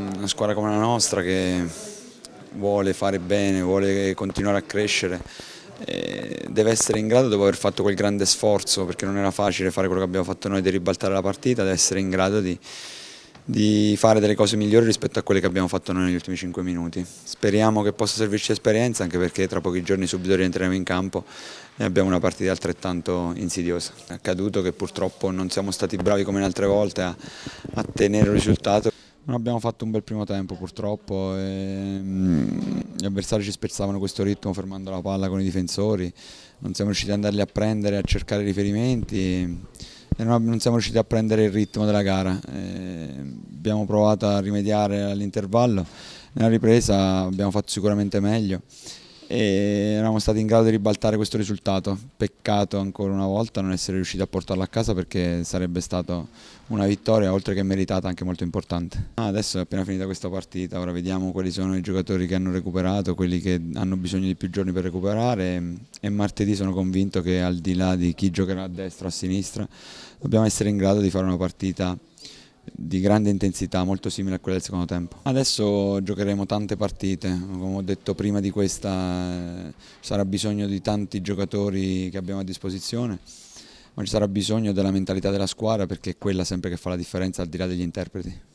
Una squadra come la nostra che vuole fare bene, vuole continuare a crescere, eh, deve essere in grado, dopo aver fatto quel grande sforzo, perché non era facile fare quello che abbiamo fatto noi di ribaltare la partita, deve essere in grado di, di fare delle cose migliori rispetto a quelle che abbiamo fatto noi negli ultimi 5 minuti. Speriamo che possa servirci esperienza, anche perché tra pochi giorni subito rientriamo in campo e abbiamo una partita altrettanto insidiosa. È accaduto che purtroppo non siamo stati bravi come in altre volte a, a tenere il risultato. Non abbiamo fatto un bel primo tempo purtroppo, mm, gli avversari ci spezzavano questo ritmo fermando la palla con i difensori, non siamo riusciti ad andarli a prendere, a cercare riferimenti e non, siamo riusciti a prendere il ritmo della gara. E abbiamo provato a rimediare all'intervallo, nella ripresa abbiamo fatto sicuramente meglio e eravamo stati in grado di ribaltare questo risultato. Peccato ancora una volta non essere riusciti a portarlo a casa perché sarebbe stata una vittoria oltre che meritata anche molto importante. Ah, adesso è appena finita questa partita, ora vediamo quali sono i giocatori che hanno recuperato, quelli che hanno bisogno di più giorni per recuperare e martedì sono convinto che al di là di chi giocherà a destra o a sinistra dobbiamo essere in grado di fare una partita di grande intensità, molto simile a quella del secondo tempo. Adesso giocheremo tante partite, come ho detto prima di questa eh, sarà bisogno di tanti giocatori che abbiamo a disposizione, ma ci sarà bisogno della mentalità della squadra perché è quella sempre che fa la differenza al di là degli interpreti.